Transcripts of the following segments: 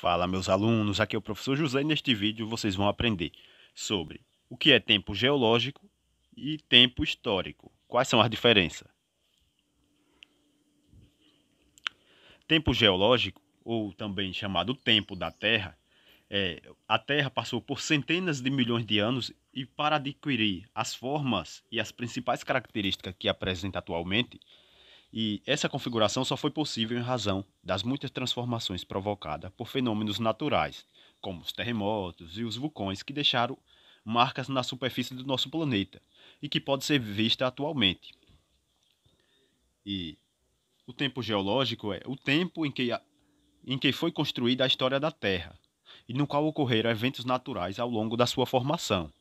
Fala, meus alunos, aqui é o professor José e neste vídeo vocês vão aprender sobre o que é tempo geológico e tempo histórico. Quais são as diferenças? Tempo geológico, ou também chamado tempo da Terra, é, a Terra passou por centenas de milhões de anos e para adquirir as formas e as principais características que apresenta atualmente, e essa configuração só foi possível em razão das muitas transformações provocadas por fenômenos naturais, como os terremotos e os vulcões que deixaram marcas na superfície do nosso planeta e que pode ser vista atualmente. E o tempo geológico é o tempo em que, a, em que foi construída a história da Terra e no qual ocorreram eventos naturais ao longo da sua formação.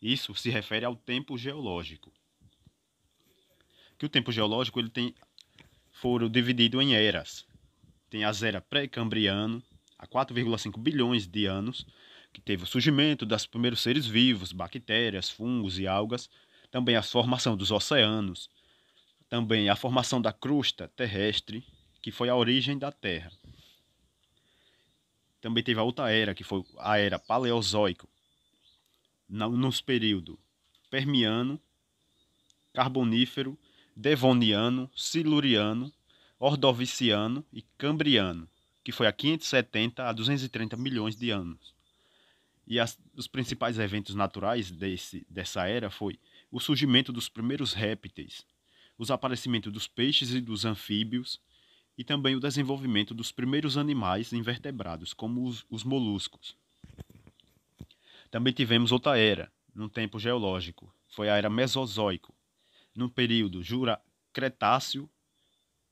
Isso se refere ao tempo geológico que o tempo geológico ele tem foram dividido em eras. Tem as eras pré-cambriano, há 4,5 bilhões de anos, que teve o surgimento dos primeiros seres vivos, bactérias, fungos e algas, também a formação dos oceanos, também a formação da crosta terrestre, que foi a origem da Terra. Também teve a outra era, que foi a era paleozoico, nos períodos Permiano, Carbonífero devoniano, siluriano, ordoviciano e cambriano, que foi a 570 a 230 milhões de anos. E as, os principais eventos naturais desse, dessa era foi o surgimento dos primeiros répteis, os aparecimentos dos peixes e dos anfíbios, e também o desenvolvimento dos primeiros animais invertebrados, como os, os moluscos. Também tivemos outra era, num tempo geológico, foi a era Mesozoico, no período Jura, Cretáceo,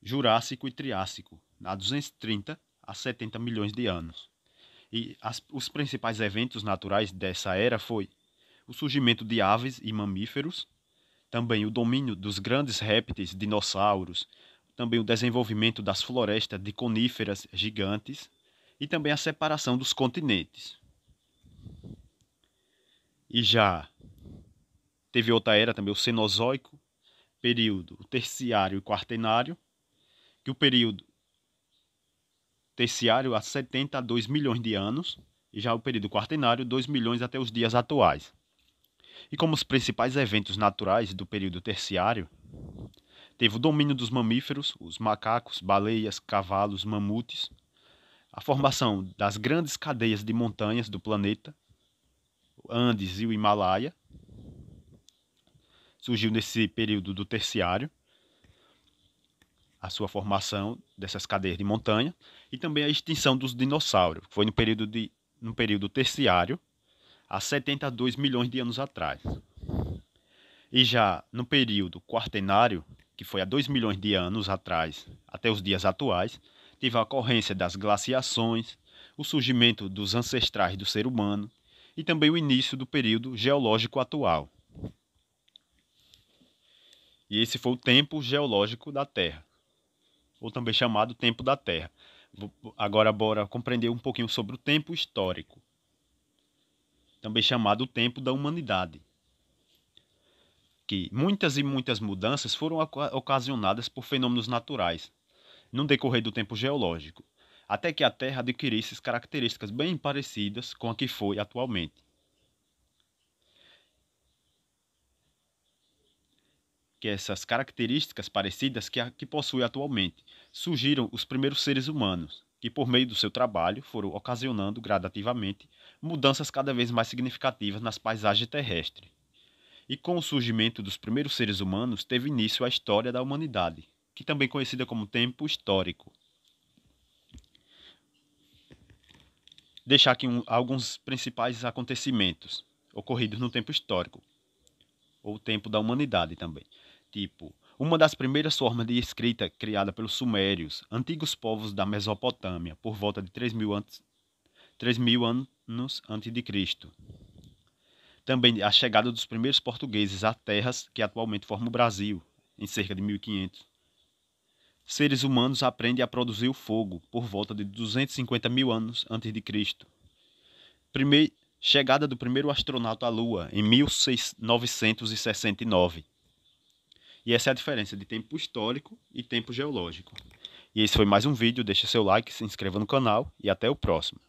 Jurássico e Triássico, há 230 a 70 milhões de anos. E as, os principais eventos naturais dessa era foi o surgimento de aves e mamíferos, também o domínio dos grandes répteis, dinossauros, também o desenvolvimento das florestas de coníferas gigantes e também a separação dos continentes. E já teve outra era também, o Cenozoico, período terciário e quartenário, que o período terciário há 72 milhões de anos, e já o período quartenário 2 milhões até os dias atuais. E como os principais eventos naturais do período terciário, teve o domínio dos mamíferos, os macacos, baleias, cavalos, mamutes, a formação das grandes cadeias de montanhas do planeta, Andes e o Himalaia, surgiu nesse período do terciário, a sua formação dessas cadeias de montanha, e também a extinção dos dinossauros, que foi no período, de, no período terciário, há 72 milhões de anos atrás. E já no período quaternário, que foi há 2 milhões de anos atrás até os dias atuais, teve a ocorrência das glaciações, o surgimento dos ancestrais do ser humano e também o início do período geológico atual. E esse foi o tempo geológico da Terra, ou também chamado tempo da Terra. Agora bora compreender um pouquinho sobre o tempo histórico, também chamado tempo da humanidade. Que muitas e muitas mudanças foram ocasionadas por fenômenos naturais, no decorrer do tempo geológico, até que a Terra adquirisse características bem parecidas com a que foi atualmente. que essas características parecidas que a que possui atualmente surgiram os primeiros seres humanos, que por meio do seu trabalho foram ocasionando gradativamente mudanças cada vez mais significativas nas paisagens terrestres. E com o surgimento dos primeiros seres humanos teve início a história da humanidade, que também é conhecida como tempo histórico. Deixar aqui um, alguns principais acontecimentos ocorridos no tempo histórico, ou tempo da humanidade também tipo, uma das primeiras formas de escrita criada pelos sumérios, antigos povos da Mesopotâmia, por volta de 3000 antes, anos antes de Cristo. Também a chegada dos primeiros portugueses a terras que atualmente formam o Brasil, em cerca de 1500. Seres humanos aprendem a produzir o fogo por volta de 250 mil anos antes de Cristo. Primeiro, chegada do primeiro astronauta à Lua em 1969. E essa é a diferença de tempo histórico e tempo geológico. E esse foi mais um vídeo, deixe seu like, se inscreva no canal e até o próximo.